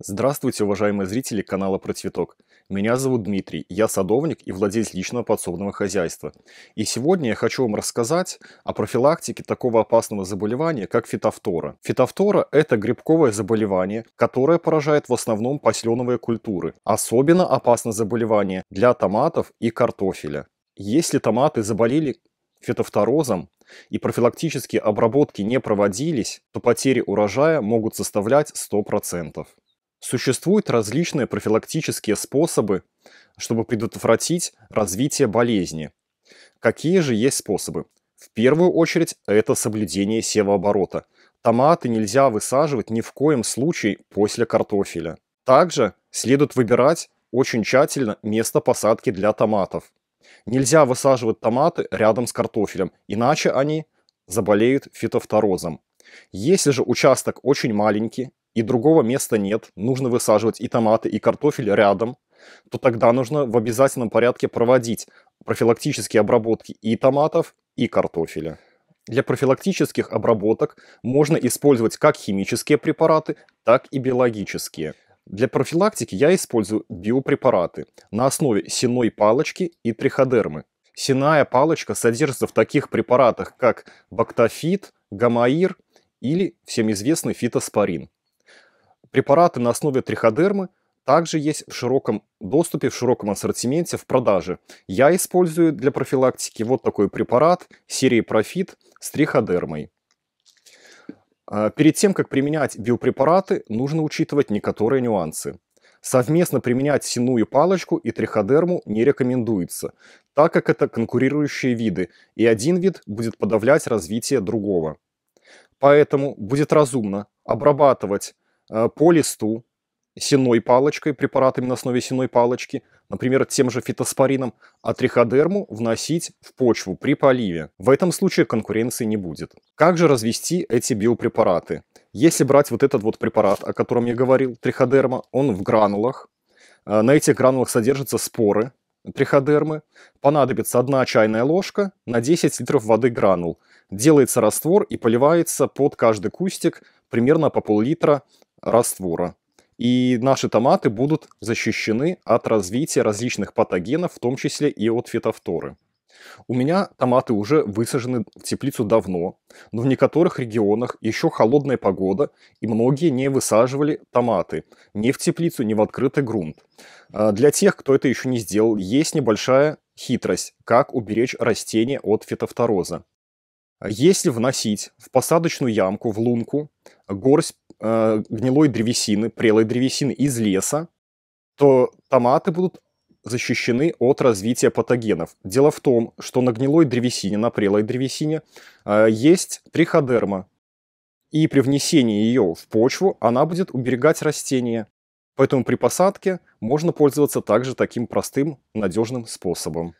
Здравствуйте, уважаемые зрители канала Про Цветок. Меня зовут Дмитрий, я садовник и владелец личного подсобного хозяйства. И сегодня я хочу вам рассказать о профилактике такого опасного заболевания, как фитофтора. Фитофтора – это грибковое заболевание, которое поражает в основном посленовые культуры. Особенно опасно заболевание для томатов и картофеля. Если томаты заболели фитофторозом, и профилактические обработки не проводились, то потери урожая могут составлять 100%. Существуют различные профилактические способы, чтобы предотвратить развитие болезни. Какие же есть способы? В первую очередь это соблюдение севооборота. Томаты нельзя высаживать ни в коем случае после картофеля. Также следует выбирать очень тщательно место посадки для томатов. Нельзя высаживать томаты рядом с картофелем, иначе они заболеют фитофторозом. Если же участок очень маленький и другого места нет, нужно высаживать и томаты, и картофель рядом, то тогда нужно в обязательном порядке проводить профилактические обработки и томатов, и картофеля. Для профилактических обработок можно использовать как химические препараты, так и биологические. Для профилактики я использую биопрепараты на основе сеной палочки и триходермы. Сеная палочка содержится в таких препаратах, как бактофит, гамаир или всем известный фитоспорин. Препараты на основе триходермы также есть в широком доступе, в широком ассортименте, в продаже. Я использую для профилактики вот такой препарат серии Profit с триходермой. А, перед тем, как применять биопрепараты, нужно учитывать некоторые нюансы. Совместно применять синую палочку и триходерму не рекомендуется, так как это конкурирующие виды, и один вид будет подавлять развитие другого. Поэтому будет разумно обрабатывать Э, по листу сеной палочкой, препаратами на основе сеной палочки, например, тем же фитоспорином, а триходерму вносить в почву при поливе. В этом случае конкуренции не будет. Как же развести эти биопрепараты? Если брать вот этот вот препарат, о котором я говорил, триходерма, он в гранулах. Э, на этих гранулах содержатся споры триходермы. Понадобится одна чайная ложка на 10 литров воды гранул. Делается раствор и поливается под каждый кустик примерно по пол-литра раствора. И наши томаты будут защищены от развития различных патогенов, в том числе и от фитофторы. У меня томаты уже высажены в теплицу давно, но в некоторых регионах еще холодная погода, и многие не высаживали томаты ни в теплицу, ни в открытый грунт. А для тех, кто это еще не сделал, есть небольшая хитрость, как уберечь растение от фитофтороза. Если вносить в посадочную ямку, в лунку, горсть э, гнилой древесины, прелой древесины из леса, то томаты будут защищены от развития патогенов. Дело в том, что на гнилой древесине, на прелой древесине э, есть триходерма. И при внесении ее в почву она будет уберегать растения. Поэтому при посадке можно пользоваться также таким простым, надежным способом.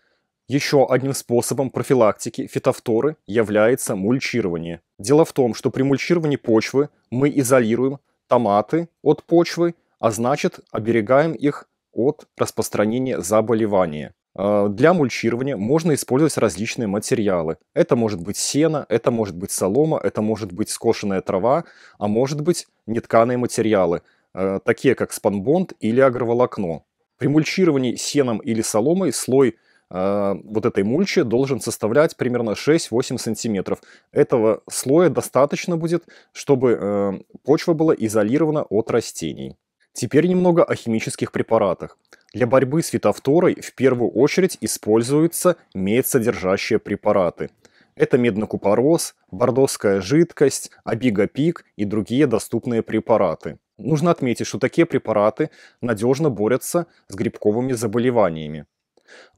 Еще одним способом профилактики фитофторы является мульчирование. Дело в том, что при мульчировании почвы мы изолируем томаты от почвы, а значит оберегаем их от распространения заболевания. А, для мульчирования можно использовать различные материалы. Это может быть сено, это может быть солома, это может быть скошенная трава, а может быть нетканые материалы, а, такие как спанбонд или агроволокно. При мульчировании сеном или соломой слой а, вот этой мульчи должен составлять примерно 6-8 сантиметров. Этого слоя достаточно будет, чтобы э, почва была изолирована от растений. Теперь немного о химических препаратах. Для борьбы с фитофторой в первую очередь используются медсодержащие препараты. Это меднокупороз, бордовская жидкость, обигопик и другие доступные препараты. Нужно отметить, что такие препараты надежно борются с грибковыми заболеваниями.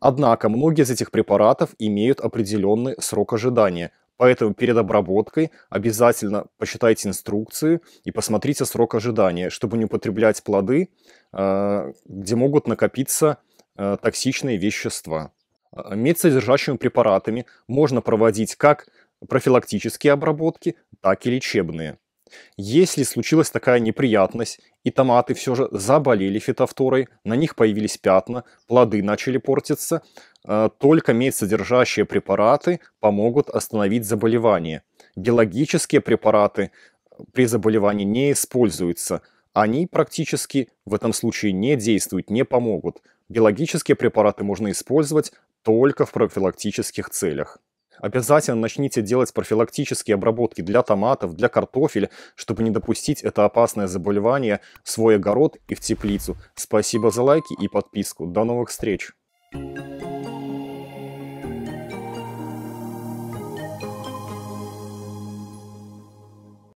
Однако многие из этих препаратов имеют определенный срок ожидания, Поэтому перед обработкой обязательно посчитайте инструкции и посмотрите срок ожидания, чтобы не употреблять плоды, э, где могут накопиться э, токсичные вещества. Э, содержащими препаратами можно проводить как профилактические обработки, так и лечебные. Если случилась такая неприятность, и томаты все же заболели фитофторой, на них появились пятна, плоды начали портиться, э, только содержащие препараты помогут остановить заболевание. Биологические препараты э, при заболевании не используются. Они практически в этом случае не действуют, не помогут. Биологические препараты можно использовать только в профилактических целях. Обязательно начните делать профилактические обработки для томатов, для картофеля, чтобы не допустить это опасное заболевание в свой огород и в теплицу. Спасибо за лайки и подписку. До новых встреч! Thank you.